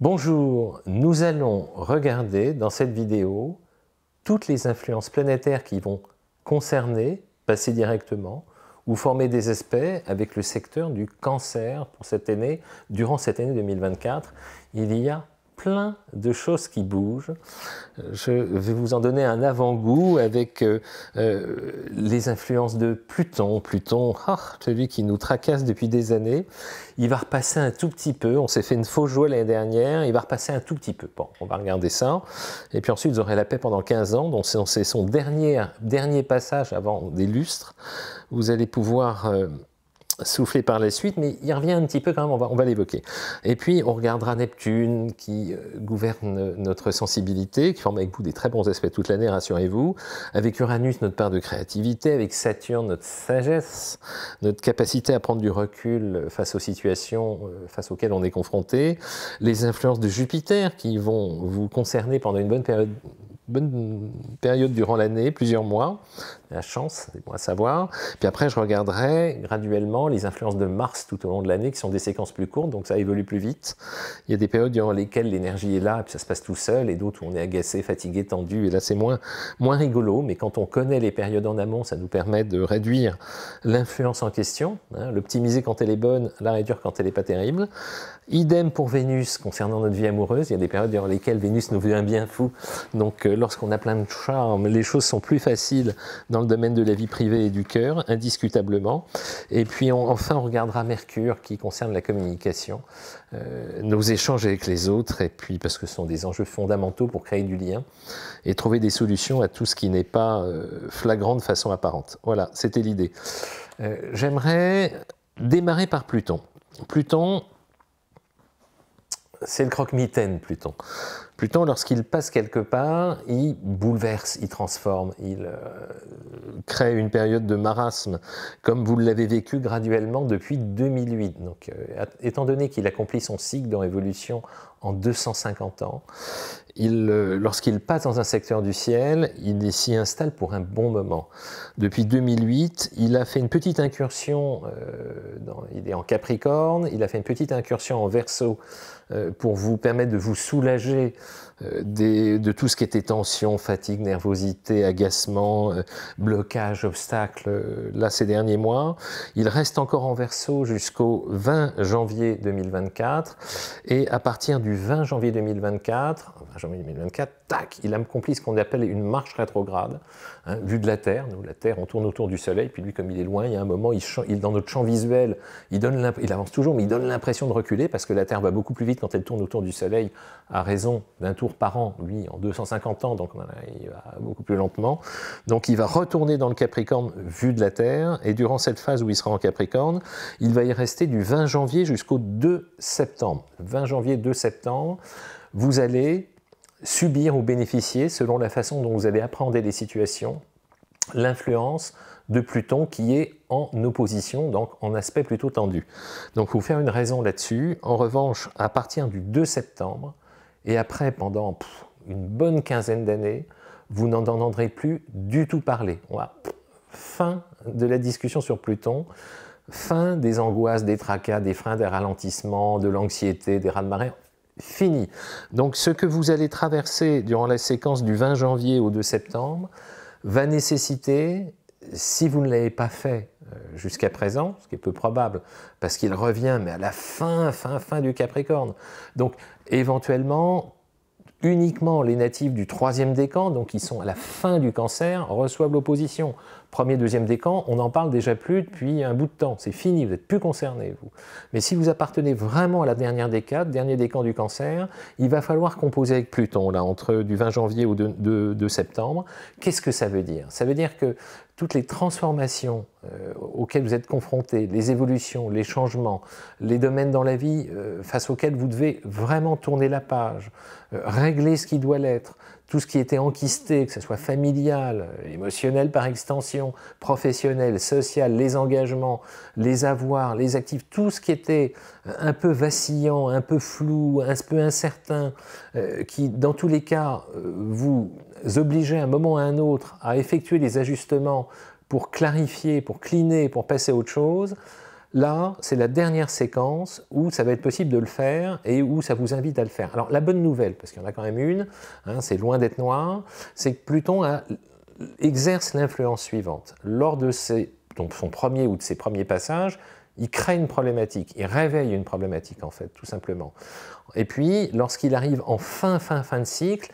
Bonjour, nous allons regarder dans cette vidéo toutes les influences planétaires qui vont concerner, passer directement, ou former des aspects avec le secteur du cancer pour cette année, durant cette année 2024. Il y a plein de choses qui bougent. Je vais vous en donner un avant-goût avec euh, euh, les influences de Pluton. Pluton, ah, celui qui nous tracasse depuis des années, il va repasser un tout petit peu. On s'est fait une fausse joie l'année dernière, il va repasser un tout petit peu. Bon, on va regarder ça. Et puis ensuite, vous aurez la paix pendant 15 ans. Donc c'est son dernier, dernier passage avant des lustres. Vous allez pouvoir... Euh, soufflé par la suite, mais il revient un petit peu quand même, on va, on va l'évoquer. Et puis on regardera Neptune qui euh, gouverne notre sensibilité, qui forme avec vous des très bons aspects toute l'année, rassurez-vous. Avec Uranus, notre part de créativité, avec Saturne, notre sagesse, notre capacité à prendre du recul face aux situations euh, face auxquelles on est confronté, les influences de Jupiter qui vont vous concerner pendant une bonne période bonne période durant l'année, plusieurs mois. La chance, c'est bon à savoir. Puis après, je regarderai graduellement les influences de Mars tout au long de l'année, qui sont des séquences plus courtes, donc ça évolue plus vite. Il y a des périodes durant lesquelles l'énergie est là, et puis ça se passe tout seul, et d'autres où on est agacé, fatigué, tendu, et là c'est moins, moins rigolo. Mais quand on connaît les périodes en amont, ça nous permet de réduire l'influence en question, hein, l'optimiser quand elle est bonne, la réduire quand elle n'est pas terrible. Idem pour Vénus, concernant notre vie amoureuse, il y a des périodes durant lesquelles Vénus nous veut un bien fou, donc euh, lorsqu'on a plein de charme, les choses sont plus faciles dans le domaine de la vie privée et du cœur, indiscutablement. Et puis enfin, on regardera Mercure qui concerne la communication, euh, nos échanges avec les autres, et puis parce que ce sont des enjeux fondamentaux pour créer du lien et trouver des solutions à tout ce qui n'est pas euh, flagrant de façon apparente. Voilà, c'était l'idée. Euh, j'aimerais démarrer par Pluton. Pluton, c'est le croque-mitaine, Pluton. Pluton, lorsqu'il passe quelque part, il bouleverse, il transforme, il euh, crée une période de marasme, comme vous l'avez vécu graduellement depuis 2008. Donc, euh, étant donné qu'il accomplit son cycle dans en 250 ans, euh, lorsqu'il passe dans un secteur du ciel, il s'y installe pour un bon moment. Depuis 2008, il a fait une petite incursion, il est en Capricorne, il a fait une petite incursion en Verseau euh, pour vous permettre de vous soulager euh, de tout ce qui était tension, fatigue, nervosité, agacement, euh, blocage, obstacle, euh, là ces derniers mois. Il reste encore en verso jusqu'au 20 janvier 2024. Et à partir du 20 janvier 2024, tac, il accomplit ce qu'on appelle une marche rétrograde, hein, vu vue de la Terre. Nous, la Terre, on tourne autour du Soleil, puis lui, comme il est loin, il y a un moment, dans notre champ visuel, il, il avance toujours, mais il donne l'impression de reculer parce que la Terre va beaucoup plus vite quand elle tourne autour du Soleil à raison d'un tour par an, lui en 250 ans, donc il va beaucoup plus lentement. Donc il va retourner dans le Capricorne vu de la Terre, et durant cette phase où il sera en Capricorne, il va y rester du 20 janvier jusqu'au 2 septembre. 20 janvier, 2 septembre, vous allez subir ou bénéficier, selon la façon dont vous allez apprendre les situations, l'influence de Pluton qui est en opposition, donc en aspect plutôt tendu. Donc, il faut faire une raison là-dessus. En revanche, à partir du 2 septembre, et après, pendant une bonne quinzaine d'années, vous n'en entendrez plus du tout parler. fin de la discussion sur Pluton, fin des angoisses, des tracas, des freins, des ralentissements, de l'anxiété, des rats de marée. Fini. Donc ce que vous allez traverser durant la séquence du 20 janvier au 2 septembre va nécessiter, si vous ne l'avez pas fait euh, jusqu'à présent, ce qui est peu probable, parce qu'il revient, mais à la fin, fin, fin du Capricorne. Donc Éventuellement, uniquement les natifs du troisième décan, donc qui sont à la fin du cancer, reçoivent l'opposition. Premier, deuxième décan, on n'en parle déjà plus depuis un bout de temps. C'est fini, vous n'êtes plus concerné, vous. Mais si vous appartenez vraiment à la dernière décade, dernier décan du cancer, il va falloir composer avec Pluton, là, entre du 20 janvier au de 2 septembre. Qu'est-ce que ça veut dire Ça veut dire que toutes les transformations euh, auxquels vous êtes confrontés, les évolutions, les changements, les domaines dans la vie euh, face auxquels vous devez vraiment tourner la page, euh, régler ce qui doit l'être, tout ce qui était enquisté, que ce soit familial, émotionnel par extension, professionnel, social, les engagements, les avoirs, les actifs, tout ce qui était un peu vacillant, un peu flou, un peu incertain, qui dans tous les cas vous obligeait à un moment à un autre à effectuer des ajustements pour clarifier, pour cliner, pour passer à autre chose, Là, c'est la dernière séquence où ça va être possible de le faire et où ça vous invite à le faire. Alors la bonne nouvelle, parce qu'il y en a quand même une, hein, c'est loin d'être noir, c'est que Pluton exerce l'influence suivante. Lors de donc son premier ou de ses premiers passages, il crée une problématique, il réveille une problématique en fait, tout simplement. Et puis, lorsqu'il arrive en fin, fin, fin de cycle,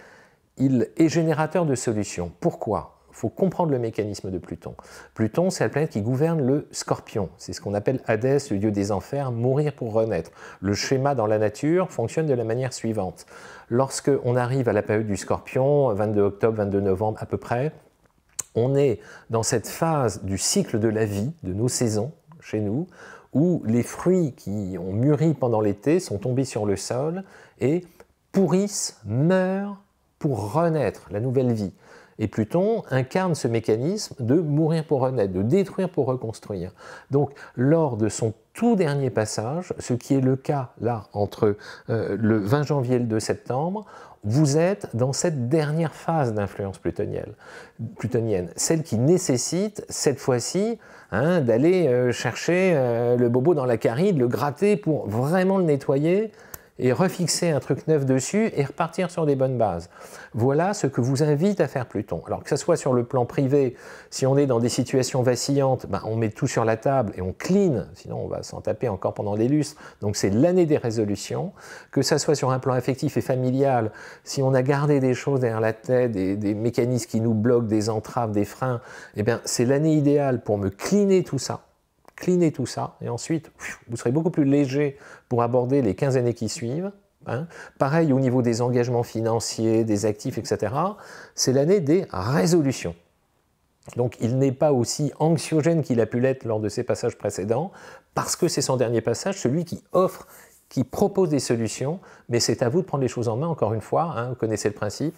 il est générateur de solutions. Pourquoi faut comprendre le mécanisme de Pluton. Pluton, c'est la planète qui gouverne le scorpion. C'est ce qu'on appelle Hadès, le lieu des enfers, mourir pour renaître. Le schéma dans la nature fonctionne de la manière suivante. Lorsque on arrive à la période du scorpion, 22 octobre, 22 novembre à peu près, on est dans cette phase du cycle de la vie, de nos saisons chez nous, où les fruits qui ont mûri pendant l'été sont tombés sur le sol et pourrissent, meurent pour renaître la nouvelle vie. Et Pluton incarne ce mécanisme de mourir pour renaître, de détruire pour reconstruire. Donc, lors de son tout dernier passage, ce qui est le cas là entre euh, le 20 janvier et le 2 septembre, vous êtes dans cette dernière phase d'influence plutonienne, celle qui nécessite cette fois-ci hein, d'aller euh, chercher euh, le bobo dans la carie, de le gratter pour vraiment le nettoyer et refixer un truc neuf dessus et repartir sur des bonnes bases. Voilà ce que vous invite à faire Pluton. Alors que ce soit sur le plan privé, si on est dans des situations vacillantes, ben on met tout sur la table et on clean, sinon on va s'en taper encore pendant des lustres. Donc c'est l'année des résolutions. Que ça soit sur un plan affectif et familial, si on a gardé des choses derrière la tête, des, des mécanismes qui nous bloquent, des entraves, des freins, eh bien c'est l'année idéale pour me cleaner tout ça cleaner tout ça, et ensuite, vous serez beaucoup plus léger pour aborder les 15 années qui suivent. Hein. Pareil au niveau des engagements financiers, des actifs, etc. C'est l'année des résolutions. Donc il n'est pas aussi anxiogène qu'il a pu l'être lors de ses passages précédents, parce que c'est son dernier passage, celui qui offre, qui propose des solutions, mais c'est à vous de prendre les choses en main, encore une fois, hein, vous connaissez le principe,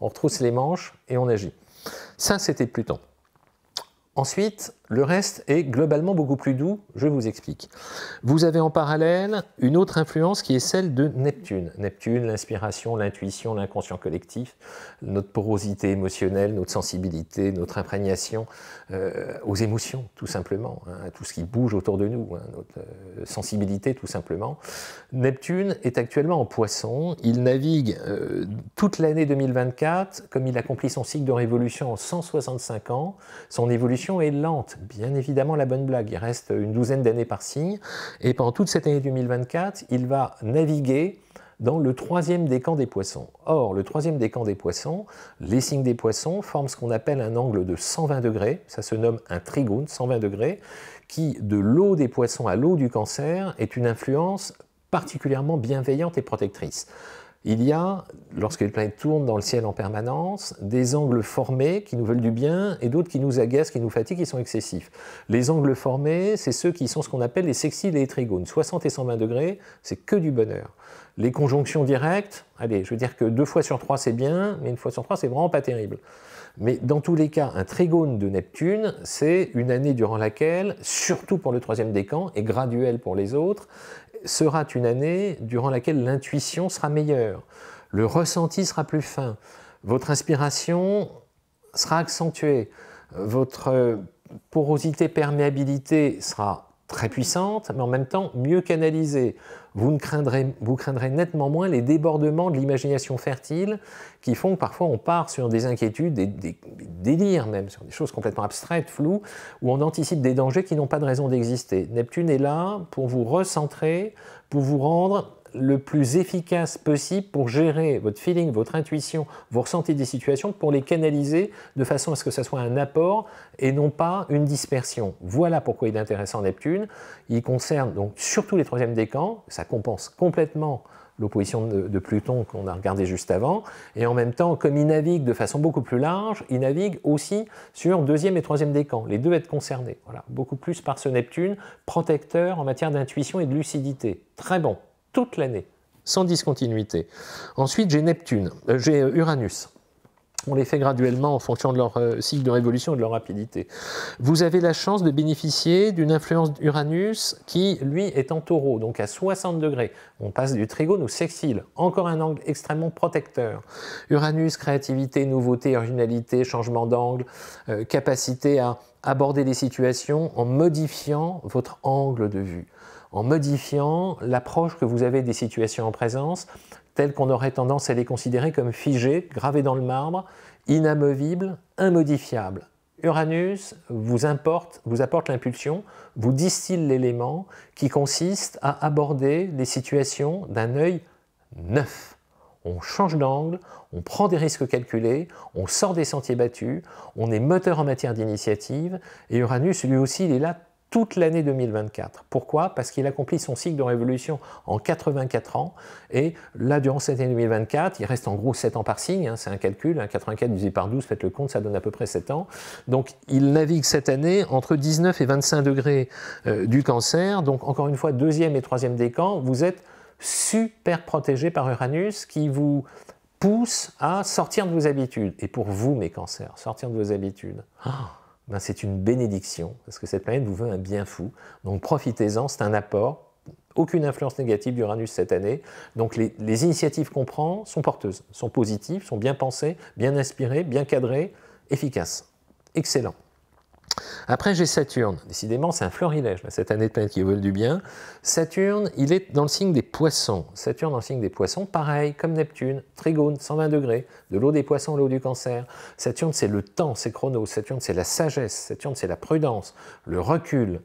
on retrousse les manches et on agit. Ça, c'était Pluton. Ensuite, le reste est globalement beaucoup plus doux, je vous explique. Vous avez en parallèle une autre influence qui est celle de Neptune. Neptune, l'inspiration, l'intuition, l'inconscient collectif, notre porosité émotionnelle, notre sensibilité, notre imprégnation euh, aux émotions, tout simplement, à hein, tout ce qui bouge autour de nous, hein, notre euh, sensibilité, tout simplement. Neptune est actuellement en poisson, il navigue euh, toute l'année 2024, comme il accomplit son cycle de révolution en 165 ans, son évolution est lente bien évidemment la bonne blague. Il reste une douzaine d'années par signe. Et pendant toute cette année 2024, il va naviguer dans le troisième camps des poissons. Or, le troisième décan des poissons, les signes des poissons, forment ce qu'on appelle un angle de 120 degrés, ça se nomme un trigone, 120 degrés, qui, de l'eau des poissons à l'eau du cancer, est une influence particulièrement bienveillante et protectrice. Il y a, lorsque les planètes tournent dans le ciel en permanence, des angles formés qui nous veulent du bien et d'autres qui nous agacent, qui nous fatiguent, qui sont excessifs. Les angles formés, c'est ceux qui sont ce qu'on appelle les sexiles et les trigones. 60 et 120 degrés, c'est que du bonheur. Les conjonctions directes, allez, je veux dire que deux fois sur trois c'est bien, mais une fois sur trois c'est vraiment pas terrible. Mais dans tous les cas, un trigone de Neptune, c'est une année durant laquelle, surtout pour le troisième décan et graduel pour les autres, sera une année durant laquelle l'intuition sera meilleure, le ressenti sera plus fin, votre inspiration sera accentuée, votre euh, porosité, perméabilité sera très puissante, mais en même temps mieux canalisée. Vous, ne craindrez, vous craindrez nettement moins les débordements de l'imagination fertile qui font que parfois on part sur des inquiétudes, des, des, délires même, sur des choses complètement abstraites, floues, où on anticipe des dangers qui n'ont pas de raison d'exister. Neptune est là pour vous recentrer, pour vous rendre le plus efficace possible pour gérer votre feeling, votre intuition, vos ressentis des situations, pour les canaliser de façon à ce que ça soit un apport et non pas une dispersion. Voilà pourquoi il est intéressant Neptune. Il concerne donc surtout les troisièmes décans, ça compense complètement l'opposition de, Pluton qu'on a regardé juste avant, et en même temps, comme il navigue de façon beaucoup plus large, il navigue aussi sur deuxième et troisième décan, les deux être concernés, voilà, beaucoup plus par ce Neptune, protecteur en matière d'intuition et de lucidité. Très bon, toute l'année, sans discontinuité. Ensuite, j'ai Neptune, euh, j'ai euh, Uranus. On les fait graduellement en fonction de leur euh, cycle de révolution et de leur rapidité. Vous avez la chance de bénéficier d'une influence d'Uranus qui, lui, est en taureau, donc à 60 degrés. On passe du trigone au sexile, encore un angle extrêmement protecteur. Uranus, créativité, nouveauté, originalité, changement d'angle, capacité à aborder les situations en modifiant votre angle de vue en modifiant l'approche que vous avez des situations en présence, telles qu'on aurait tendance à les considérer comme figées, gravées dans le marbre, inamovibles, immodifiables. Uranus vous, importe, vous apporte l'impulsion, vous distille l'élément qui consiste à aborder les situations d'un œil neuf. On change d'angle, on prend des risques calculés, on sort des sentiers battus, on est moteur en matière d'initiative, et Uranus lui aussi il est là toute l'année 2024. Pourquoi Parce qu'il accomplit son cycle de révolution en 84 ans. Et là, durant cette année 2024, il reste en gros 7 ans par signe. Hein, c'est un calcul. 84 hein, divisé par 12, faites le compte, ça donne à peu près 7 ans. Donc, il navigue cette année entre 19 et 25 degrés euh, du cancer. Donc, encore une fois, deuxième et troisième décan, vous êtes super protégé par Uranus qui vous pousse à sortir de vos habitudes. Et pour vous, mes cancers, sortir de vos habitudes. Ah ben, c'est une bénédiction, parce que cette planète vous veut un bien fou. Donc profitez-en, c'est un apport. Aucune influence négative d'Uranus cette année. Donc les, initiatives qu'on prend sont porteuses, sont positives, sont bien pensées, bien inspirées, bien cadrées, efficaces. Excellent. Après, j'ai Saturne. Décidément, c'est un florilège, cette année de planète qui veulent du bien. Saturne, il est dans le signe des poissons. Saturne dans le signe des poissons, pareil, comme Neptune, trigone, 120 degrés, de l'eau des poissons, l'eau du cancer. Saturne, c'est le temps, c'est Chronos. Saturne, c'est la sagesse. Saturne, c'est la prudence, le recul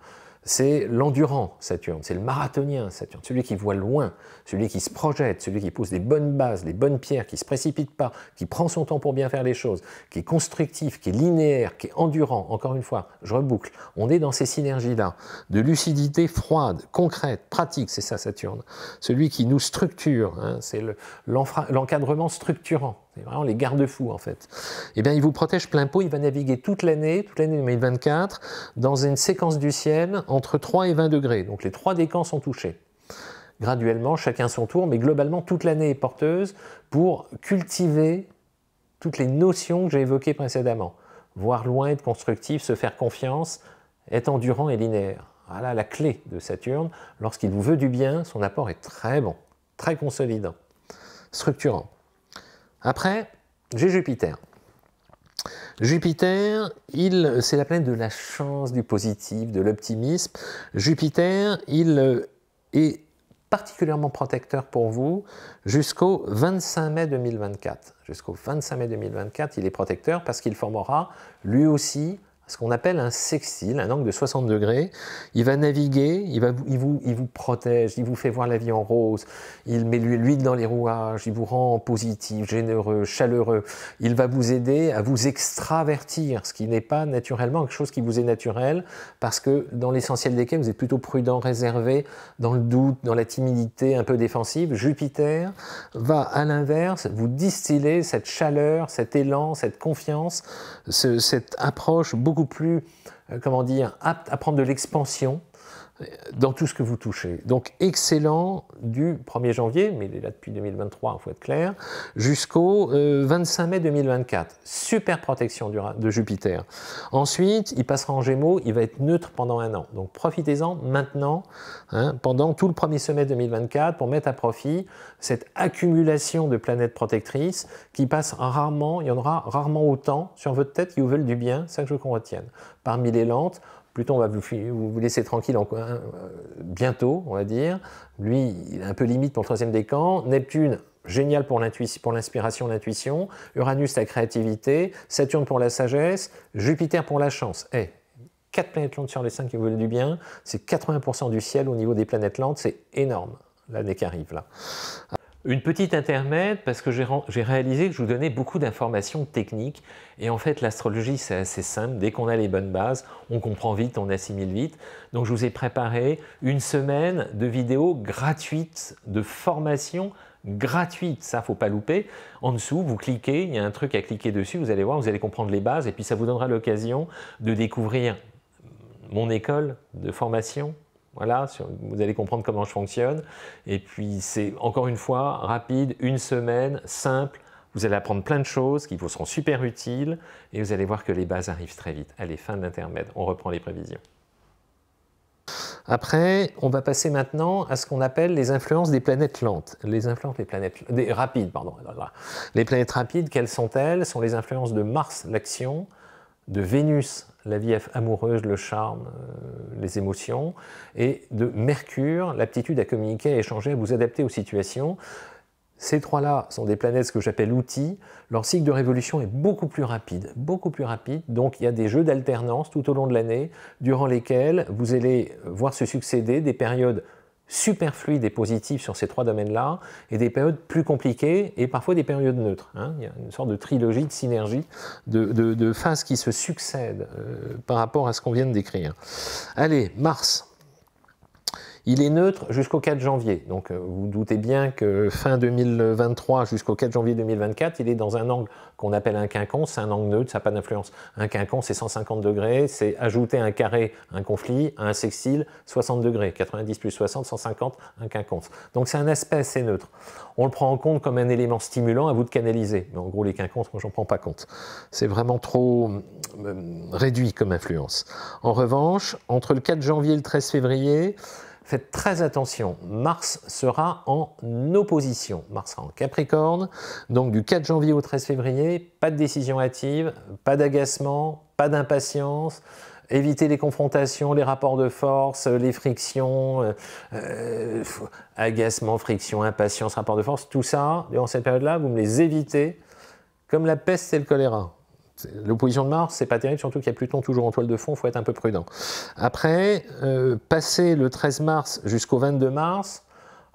c'est l'endurant Saturne, c'est le marathonien Saturne, celui qui voit loin, celui qui se projette, celui qui pose des bonnes bases, des bonnes pierres, qui ne se précipite pas, qui prend son temps pour bien faire les choses, qui est constructif, qui est linéaire, qui est endurant. Encore une fois, je reboucle, on est dans ces synergies-là, de lucidité froide, concrète, pratique, c'est ça Saturne, celui qui nous structure, hein, c'est l'encadrement structurant c'est vraiment les garde-fous, en fait. Eh bien, il vous protège plein pot, il va naviguer toute l'année, toute l'année 2024, dans une séquence du ciel entre 3 et 20 degrés. Donc, les trois décans sont touchés. Graduellement, chacun son tour, mais globalement, toute l'année est porteuse pour cultiver toutes les notions que j'ai évoquées précédemment. Voir loin, être constructif, se faire confiance, être endurant et linéaire. Voilà la clé de Saturne. Lorsqu'il vous veut du bien, son apport est très bon, très consolidant, structurant. Après, j'ai Jupiter. Jupiter, c'est la planète de la chance, du positif, de l'optimisme. Jupiter, il euh, est particulièrement protecteur pour vous jusqu'au 25 mai 2024. Jusqu'au 25 mai 2024, il est protecteur parce qu'il formera lui aussi ce qu'on appelle un sextile, un angle de 60 degrés. Il va naviguer, il, va, il, vous, il vous protège, il vous fait voir la vie en rose, il met l'huile dans les rouages, il vous rend positif, généreux, chaleureux. Il va vous aider à vous extravertir, ce qui n'est pas naturellement quelque chose qui vous est naturel, parce que dans l'essentiel des cas, vous êtes plutôt prudent, réservé, dans le doute, dans la timidité un peu défensive. Jupiter va à l'inverse vous distiller cette chaleur, cet élan, cette confiance, cette approche beaucoup plus, euh, comment dire, apte à prendre de l'expansion dans tout ce que vous touchez. Donc excellent du 1er janvier, mais il est là depuis 2023, il faut être clair, jusqu'au 25 euh, mai 2024. Super protection de Jupiter. Ensuite, il passera en Gémeaux, il va être neutre pendant un an. Donc profitez-en maintenant, hein, pendant tout le premier semestre 2024, pour mettre à profit cette accumulation de planètes protectrices qui passe rarement, il y en aura rarement autant sur votre tête qui vous veulent du bien, ça que je veux qu'on retienne. Parmi les lentes, Pluton va vous, laisser tranquille en, euh, bientôt, on va dire. Lui, il est un peu limite pour le troisième décan. Neptune, génial pour l'inspiration, l'intuition. Uranus, la créativité. Saturne pour la sagesse. Jupiter pour la chance. Eh, quatre planètes lentes sur les cinq qui veulent du bien, c'est 80% du ciel au niveau des planètes lentes, c'est énorme l'année qui arrive là. Une petite intermède parce que j'ai réalisé que je vous donnais beaucoup d'informations techniques et en fait l'astrologie c'est assez simple, dès qu'on a les bonnes bases, on comprend vite, on assimile vite. Donc je vous ai préparé une semaine de vidéos gratuites, de formation gratuite, ça faut pas louper. En dessous, vous cliquez, il y a un truc à cliquer dessus, vous allez voir, vous allez comprendre les bases et puis ça vous donnera l'occasion de découvrir mon école de formation voilà, vous allez comprendre comment je fonctionne. Et puis c'est encore une fois rapide, une semaine, simple. Vous allez apprendre plein de choses qui vous seront super utiles et vous allez voir que les bases arrivent très vite. Allez, fin de l'intermède, on reprend les prévisions. Après, on va passer maintenant à ce qu'on appelle les influences des planètes lentes. Les influences des planètes rapides, Les planètes rapides, quelles sont-elles sont les influences de Mars, l'action, de Vénus, la vie amoureuse, le charme, euh, les émotions, et de Mercure, l'aptitude à communiquer, à échanger, à vous adapter aux situations. Ces trois-là sont des planètes ce que j'appelle outils. Leur cycle de révolution est beaucoup plus rapide, beaucoup plus rapide. Donc il y a des jeux d'alternance tout au long de l'année, durant lesquels vous allez voir se succéder des périodes super fluide et positifs sur ces trois domaines-là, et des périodes plus compliquées, et parfois des périodes neutres. Hein. Il y a une sorte de trilogie, de synergie, de, de, phases qui se succèdent euh, par rapport à ce qu'on vient de décrire. Allez, Mars. Il est neutre jusqu'au 4 janvier. Donc euh, vous, doutez bien que fin 2023 jusqu'au 4 janvier 2024, il est dans un angle qu'on appelle un quinconce. C'est un angle neutre, ça n'a pas d'influence. Un quinconce, c'est 150 degrés. C'est ajouter un carré, un conflit, un sextile, 60 degrés. 90 plus 60, 150, un quinconce. Donc c'est un aspect assez neutre. On le prend en compte comme un élément stimulant à vous de canaliser. Mais en gros, les quinconces, moi, j'en prends pas compte. C'est vraiment trop euh, réduit comme influence. En revanche, entre le 4 janvier et le 13 février, Faites très attention, Mars sera en opposition, Mars sera en Capricorne, donc du 4 janvier au 13 février, pas de décision hâtive, pas d'agacement, pas d'impatience, évitez les confrontations, les rapports de force, les frictions, euh, euh, agacement, friction, impatience, rapport de force, tout ça, durant cette période-là, vous me les évitez, comme la peste et le choléra. L'opposition de Mars, c'est pas terrible, surtout qu'il y a Pluton toujours en toile de fond, il faut être un peu prudent. Après, euh, passer le 13 mars jusqu'au 22 mars,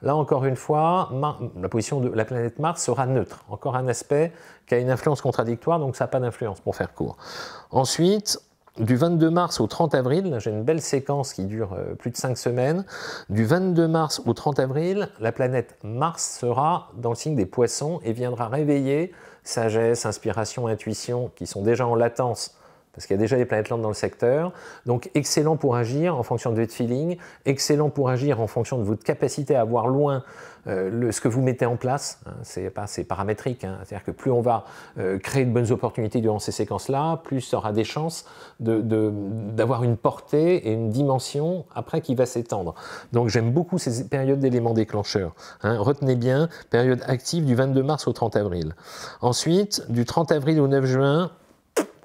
là encore une fois, la position de la planète Mars sera neutre. Encore un aspect qui a une influence contradictoire, donc ça n'a pas d'influence pour faire court. Ensuite, du 22 mars au 30 avril, j'ai une belle séquence qui dure euh, plus de 5 semaines. Du 22 mars au 30 avril, la planète Mars sera dans le signe des poissons et viendra réveiller sagesse, inspiration, intuition qui sont déjà en latence parce qu'il y a déjà des planètes lentes dans le secteur. Donc excellent pour agir en fonction de votre feeling, excellent pour agir en fonction de votre capacité à voir loin euh, le, ce que vous mettez en place. Hein. c'est pas c'est paramétrique, hein. c'est-à-dire que plus on va euh, créer de bonnes opportunités durant ces séquences-là, plus il aura des chances d'avoir de, une portée et une dimension après qui va s'étendre. Donc j'aime beaucoup ces périodes d'éléments déclencheurs. Hein. Retenez bien, période active du 22 mars au 30 avril. Ensuite, du 30 avril au 9 juin,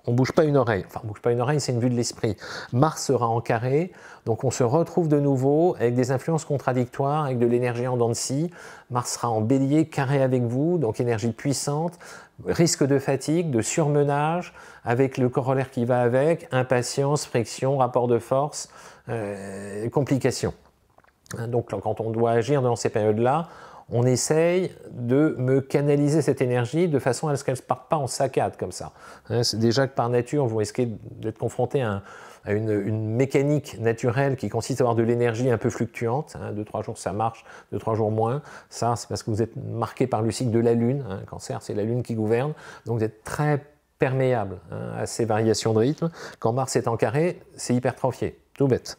on bouge pas une oreille. Enfin, bouge pas une oreille, c'est une vue de l'esprit. Mars sera en carré, donc on se retrouve de nouveau avec des influences contradictoires, avec de l'énergie en dents de scie. Mars sera en bélier, carré avec vous, donc énergie puissante, risque de fatigue, de surmenage, avec le corollaire qui va avec, impatience, friction, rapport de force, euh, complications. Hein, donc quand on doit agir dans ces périodes-là, on essaye de me canaliser cette énergie de façon à ce qu'elle ne parte pas en saccade comme ça. Hein, c'est déjà que par nature, vous risquez d'être confronté à, une, mécanique naturelle qui consiste à avoir de l'énergie un peu fluctuante. Hein, deux, trois jours ça marche, deux, trois jours moins. Ça, c'est parce que vous êtes marqué par le cycle de la Lune. Hein, cancer, c'est la Lune qui gouverne. Donc vous êtes très perméable hein, à ces variations de rythme. Quand Mars est en carré, c'est hypertrophié, tout bête.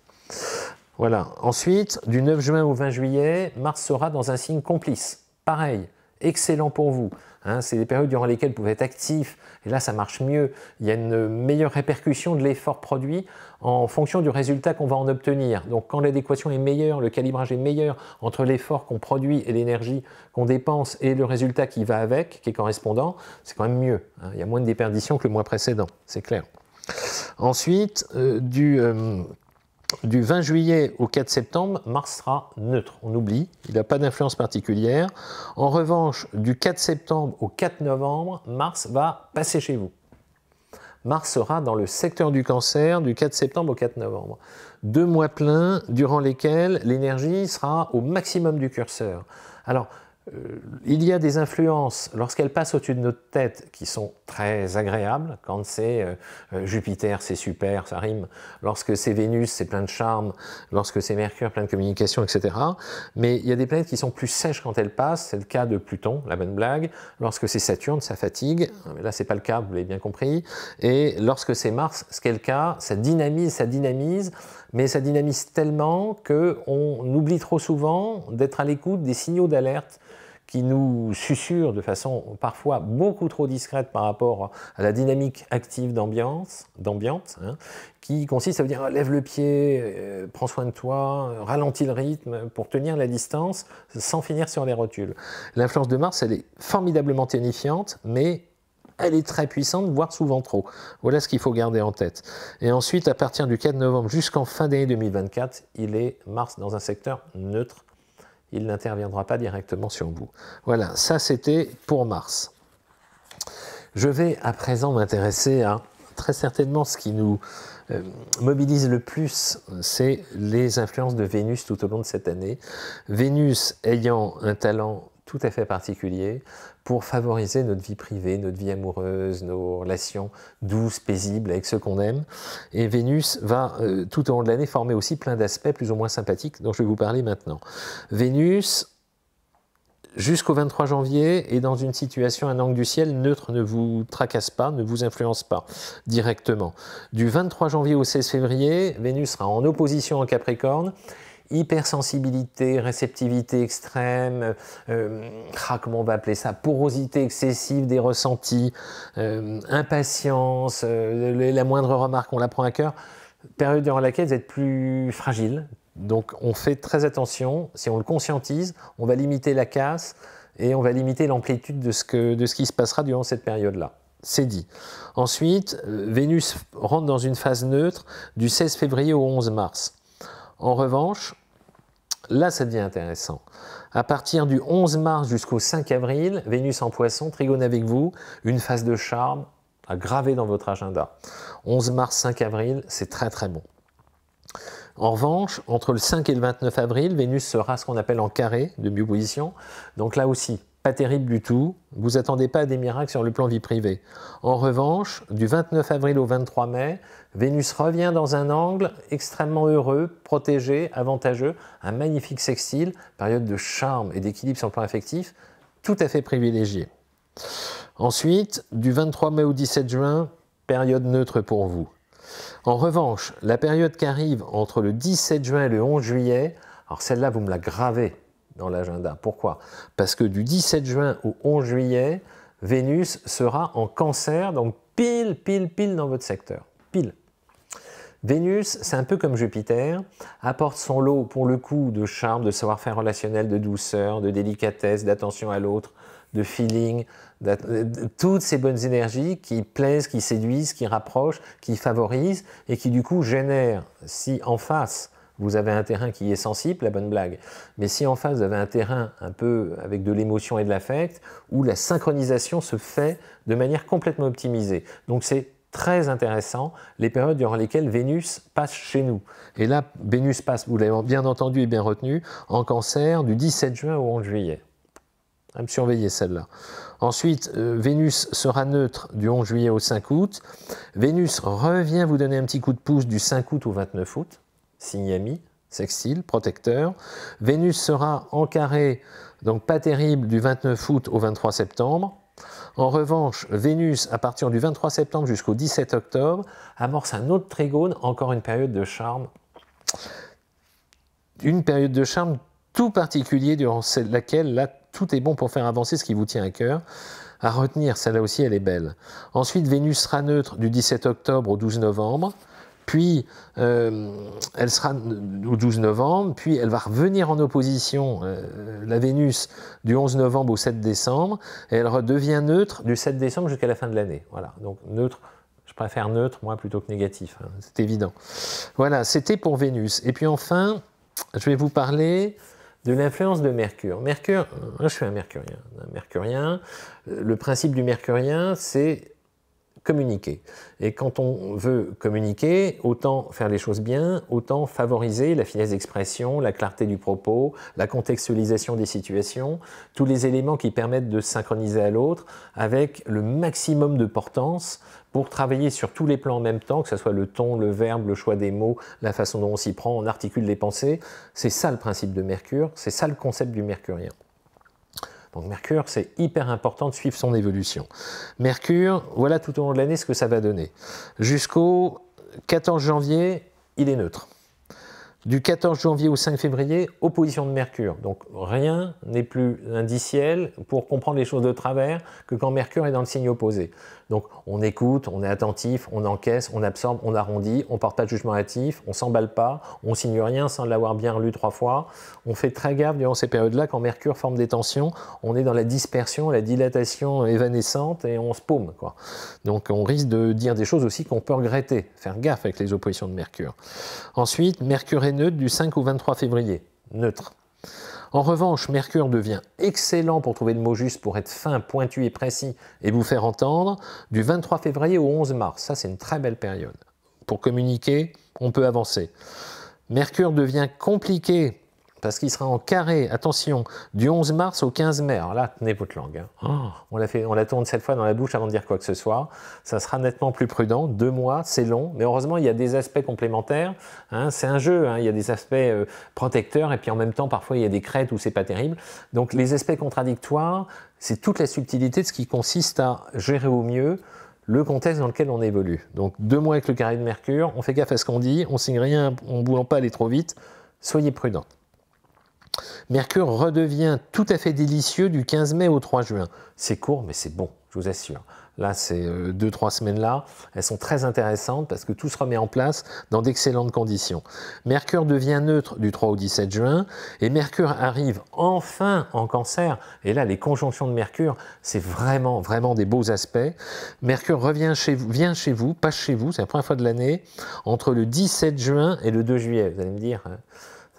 Voilà. Ensuite, du 9 juin au 20 juillet, Mars sera dans un signe complice. Pareil, excellent pour vous. Hein. c'est des périodes durant lesquelles vous pouvez être actif, et là ça marche mieux. Il y a une meilleure répercussion de l'effort produit en fonction du résultat qu'on va en obtenir. Donc quand l'adéquation est meilleure, le calibrage est meilleur entre l'effort qu'on produit et l'énergie qu'on dépense et le résultat qui va avec, qui est correspondant, c'est quand même mieux. Hein. Il y a moins de déperdition que le mois précédent, c'est clair. Ensuite, euh, du... Euh, du 20 juillet au 4 septembre, Mars sera neutre. On oublie, il n'a pas d'influence particulière. En revanche, du 4 septembre au 4 novembre, Mars va passer chez vous. Mars sera dans le secteur du cancer du 4 septembre au 4 novembre. Deux mois pleins durant lesquels l'énergie sera au maximum du curseur. Alors, euh, il y a des influences, lorsqu'elles passent au-dessus de notre tête, qui sont très agréables. Quand c'est euh, euh, Jupiter, c'est super, ça rime. Lorsque c'est Vénus, c'est plein de charme. Lorsque c'est Mercure, plein de communication, etc. Mais il y a des planètes qui sont plus sèches quand elles passent. C'est le cas de Pluton, la bonne blague. Lorsque c'est Saturne, ça fatigue. là, c'est pas le cas, vous l'avez bien compris. Et lorsque c'est Mars, ce qui est le cas, ça dynamise, ça dynamise. Mais ça dynamise tellement qu'on oublie trop souvent d'être à l'écoute des signaux d'alerte qui nous susurre de façon parfois beaucoup trop discrète par rapport à la dynamique active d'ambiance, d'ambiance hein, qui consiste à dire lève le pied, euh, prends soin de toi, ralentis le rythme pour tenir la distance sans finir sur les rotules. L'influence de Mars, elle est formidablement ténifiante, mais elle est très puissante, voire souvent trop. Voilà ce qu'il faut garder en tête. Et ensuite, à partir du 4 novembre jusqu'en fin d'année 2024, il est Mars dans un secteur neutre il n'interviendra pas directement sur vous. Voilà, ça c'était pour Mars. Je vais à présent m'intéresser à très certainement ce qui nous euh, mobilise le plus, c'est les influences de Vénus tout au long de cette année. Vénus ayant un talent tout à fait particulier pour favoriser notre vie privée, notre vie amoureuse, nos relations douces, paisibles avec ceux qu'on aime. Et Vénus va euh, tout au long de l'année former aussi plein d'aspects plus ou moins sympathiques dont je vais vous parler maintenant. Vénus, jusqu'au 23 janvier est dans une situation, un angle du ciel neutre ne vous tracasse pas, ne vous influence pas directement. Du 23 janvier au 16 février, Vénus sera en opposition en Capricorne hypersensibilité, réceptivité extrême, euh, euh, ah, comment on va appeler ça, porosité excessive des ressentis, euh, impatience, la moindre remarque, on la prend à cœur, période durant laquelle vous êtes plus fragile. Donc on fait très attention, si on le conscientise, on va limiter la casse et on va limiter l'amplitude de, ce que, de ce qui se passera durant cette période-là c'est dit. Ensuite, Vénus rentre dans une phase neutre du 16 février au 11 mars. En revanche, Là, ça devient intéressant. À partir du 11 mars jusqu'au 5 avril, Vénus en poisson, trigone avec vous, une phase de charme à graver dans votre agenda. 11 mars, 5 avril, c'est très très bon. En revanche, entre le 5 et le 29 avril, Vénus sera ce qu'on appelle en carré de bioposition. Donc là aussi, pas terrible du tout, vous attendez pas à des miracles sur le plan vie privée. En revanche, du 29 avril au 23 mai, Vénus revient dans un angle extrêmement heureux, protégé, avantageux, un magnifique sextile, période de charme et d'équilibre sur le plan affectif, tout à fait privilégié. Ensuite, du 23 mai au 17 juin, période neutre pour vous. En revanche, la période qui arrive entre le 17 juin et le 11 juillet, alors celle-là, vous me la gravez, l'agenda. Pourquoi Parce que du 17 juin au 11 juillet, Vénus sera en cancer, donc pile, pile, pile dans votre secteur. Pile. Vénus, c'est un peu comme Jupiter, apporte son lot pour le coup de charme, de savoir-faire relationnel, de douceur, de délicatesse, d'attention à l'autre, de feeling, euh, toutes ces bonnes énergies qui plaisent, qui séduisent, qui rapprochent, qui favorisent et qui du coup génèrent, si en face vous avez un terrain qui est sensible, la bonne blague. Mais si en face, vous avez un terrain un peu avec de l'émotion et de l'affect, où la synchronisation se fait de manière complètement optimisée. Donc c'est très intéressant les périodes durant lesquelles Vénus passe chez nous. Et là, Vénus passe, vous l'avez bien entendu et bien retenu, en cancer du 17 juin au 11 juillet. À me surveiller celle-là. Ensuite, euh, Vénus sera neutre du 11 juillet au 5 août. Vénus revient vous donner un petit coup de pouce du 5 août au 29 août. Signami, sextile, protecteur. Vénus sera en carré, donc pas terrible, du 29 août au 23 septembre. En revanche, Vénus, à partir du 23 septembre jusqu'au 17 octobre, amorce un autre trigone, encore une période de charme. Une période de charme tout particulier durant laquelle, là, tout est bon pour faire avancer ce qui vous tient à cœur. À retenir, celle-là aussi, elle est belle. Ensuite, Vénus sera neutre du 17 octobre au 12 novembre puis euh, elle sera au 12 novembre, puis elle va revenir en opposition, euh, la Vénus, du 11 novembre au 7 décembre, et elle redevient neutre du 7 décembre jusqu'à la fin de l'année. Voilà, donc neutre, je préfère neutre, moi, plutôt que négatif, hein. c'est évident. Voilà, c'était pour Vénus. Et puis enfin, je vais vous parler de l'influence de Mercure. Mercure, hein, je suis un mercurien. Un mercurien, le principe du mercurien, c'est communiquer. Et quand on veut communiquer, autant faire les choses bien, autant favoriser la finesse d'expression, la clarté du propos, la contextualisation des situations, tous les éléments qui permettent de synchroniser à l'autre avec le maximum de portance pour travailler sur tous les plans en même temps, que ce soit le ton, le verbe, le choix des mots, la façon dont on s'y prend, on articule les pensées. C'est ça le principe de Mercure, c'est ça le concept du mercurien. Donc Mercure, c'est hyper important de suivre son évolution. Mercure, voilà tout au long de l'année ce que ça va donner. Jusqu'au 14 janvier, il est neutre. Du 14 janvier au 5 février, opposition de Mercure. Donc rien n'est plus indiciel pour comprendre les choses de travers que quand Mercure est dans le signe opposé. Donc on écoute, on est attentif, on encaisse, on absorbe, on arrondit, on porte pas de jugement hâtif, on s'emballe pas, on signe rien sans l'avoir bien lu trois fois. On fait très gaffe durant ces périodes-là quand Mercure forme des tensions, on est dans la dispersion, la dilatation évanescente et on se paume. Quoi. Donc on risque de dire des choses aussi qu'on peut regretter. Faire gaffe avec les oppositions de Mercure. Ensuite, Mercure est neutre du 5 au 23 février. Neutre. En revanche, Mercure devient excellent pour trouver le mot juste, pour être fin, pointu et précis et vous faire entendre du 23 février au 11 mars. Ça, c'est une très belle période. Pour communiquer, on peut avancer. Mercure devient compliqué parce qu'il sera en carré, attention, du 11 mars au 15 mai. Alors là, tenez votre langue. Hein. Oh. on, la fait, on la tourne cette fois dans la bouche avant de dire quoi que ce soit. Ça sera nettement plus prudent. Deux mois, c'est long, mais heureusement, il y a des aspects complémentaires. Hein. C'est un jeu, hein. il y a des aspects euh, protecteurs, et puis en même temps, parfois, il y a des crêtes où c'est pas terrible. Donc les aspects contradictoires, c'est toute la subtilité de ce qui consiste à gérer au mieux le contexte dans lequel on évolue. Donc deux mois avec le carré de Mercure, on fait gaffe à ce qu'on dit, on signe rien, on ne voulant pas aller trop vite, soyez prudents. Mercure redevient tout à fait délicieux du 15 mai au 3 juin. C'est court, mais c'est bon, je vous assure. Là, ces euh, deux, trois semaines-là, elles sont très intéressantes parce que tout se remet en place dans d'excellentes conditions. Mercure devient neutre du 3 au 17 juin et Mercure arrive enfin en cancer. Et là, les conjonctions de Mercure, c'est vraiment, vraiment des beaux aspects. Mercure revient chez vous, vient chez vous, passe chez vous, c'est la première fois de l'année, entre le 17 juin et le 2 juillet. Vous allez me dire, hein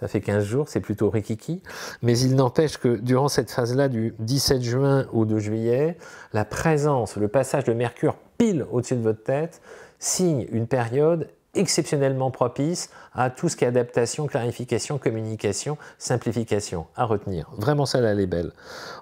ça fait 15 jours, c'est plutôt rikiki. Mais il n'empêche que durant cette phase-là, du 17 juin au 2 juillet, la présence, le passage de Mercure pile au-dessus de votre tête, signe une période exceptionnellement propice à tout ce qui est adaptation, clarification, communication, simplification à retenir. Vraiment, ça, là elle est belle.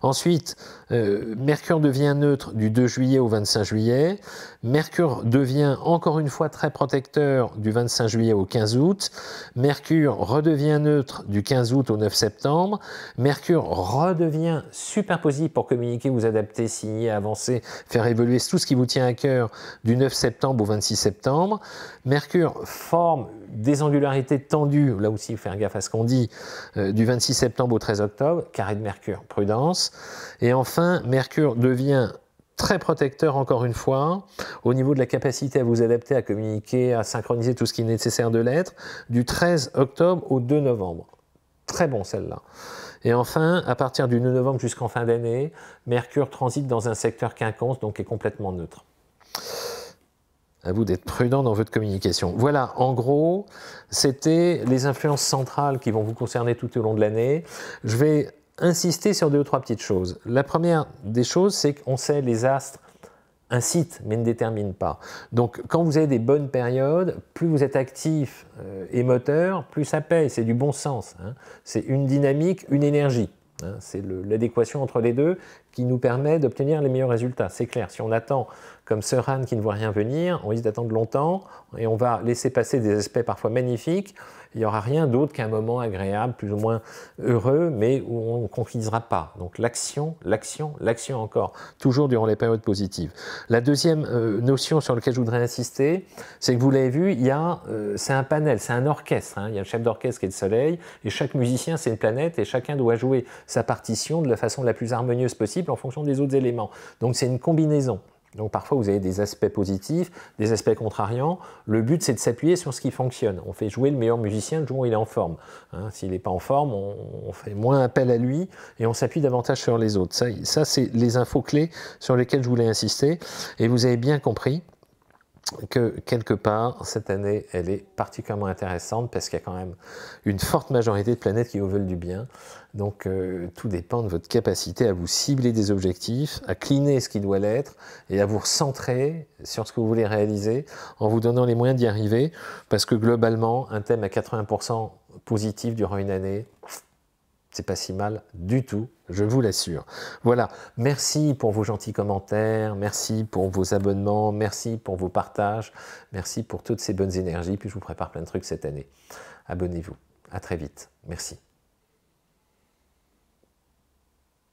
Ensuite, euh, Mercure devient neutre du 2 juillet au 25 juillet. Mercure devient encore une fois très protecteur du 25 juillet au 15 août. Mercure redevient neutre du 15 août au 9 septembre. Mercure redevient superposible pour communiquer, vous adapter, signer, avancer, faire évoluer tout ce qui vous tient à cœur du 9 septembre au 26 septembre. Mercure forme des angles tendue, là aussi faire gaffe à ce qu'on dit, euh, du 26 septembre au 13 octobre, carré de Mercure, prudence. Et enfin, Mercure devient très protecteur encore une fois, au niveau de la capacité à vous adapter, à communiquer, à synchroniser tout ce qui est nécessaire de l'être, du 13 octobre au 2 novembre. Très bon celle-là. Et enfin, à partir du 9 novembre jusqu'en fin d'année, Mercure transite dans un secteur quinconce, donc est complètement neutre à vous d'être prudent dans votre communication. Voilà, en gros, c'était les influences centrales qui vont vous concerner tout au long de l'année. Je vais insister sur deux ou trois petites choses. La première des choses, c'est qu'on sait les astres incitent mais ne déterminent pas. Donc quand vous avez des bonnes périodes, plus vous êtes actif euh, et moteur, plus ça paye, c'est du bon sens. Hein. C'est une dynamique, une énergie. Hein, c'est l'adéquation entre les deux qui nous permet d'obtenir les meilleurs résultats, c'est clair. Si on attend comme Sirhan qui ne voit rien venir, on risque d'attendre longtemps et on va laisser passer des aspects parfois magnifiques il n'y aura rien d'autre qu'un moment agréable, plus ou moins heureux, mais où on ne confisera pas. Donc l'action, l'action, l'action encore, toujours durant les périodes positives. La deuxième euh, notion sur laquelle je voudrais insister, c'est que vous l'avez vu, il y euh, c'est un panel, c'est un orchestre. Hein. Il y a le chef d'orchestre qui est le soleil, et chaque musicien c'est une planète, et chacun doit jouer sa partition de la façon la plus harmonieuse possible en fonction des autres éléments. Donc c'est une combinaison. Donc parfois vous avez des aspects positifs, des aspects contrariants. Le but c'est de s'appuyer sur ce qui fonctionne. On fait jouer le meilleur musicien le jour où il est en forme. Hein. S'il n'est pas en forme, on, fait moins appel à lui et on s'appuie davantage sur les autres. Ça, ça c'est les infos clés sur lesquelles je voulais insister. Et vous avez bien compris que quelque part, cette année, elle est particulièrement intéressante parce qu'il y a quand même une forte majorité de planètes qui vous veulent du bien. Donc, euh, tout dépend de votre capacité à vous cibler des objectifs, à cliner ce qui doit l'être et à vous recentrer sur ce que vous voulez réaliser en vous donnant les moyens d'y arriver. Parce que globalement, un thème à 80% positif durant une année, c'est pas si mal du tout, je vous l'assure. Voilà, merci pour vos gentils commentaires, merci pour vos abonnements, merci pour vos partages, merci pour toutes ces bonnes énergies, puis je vous prépare plein de trucs cette année. Abonnez-vous, à très vite, merci.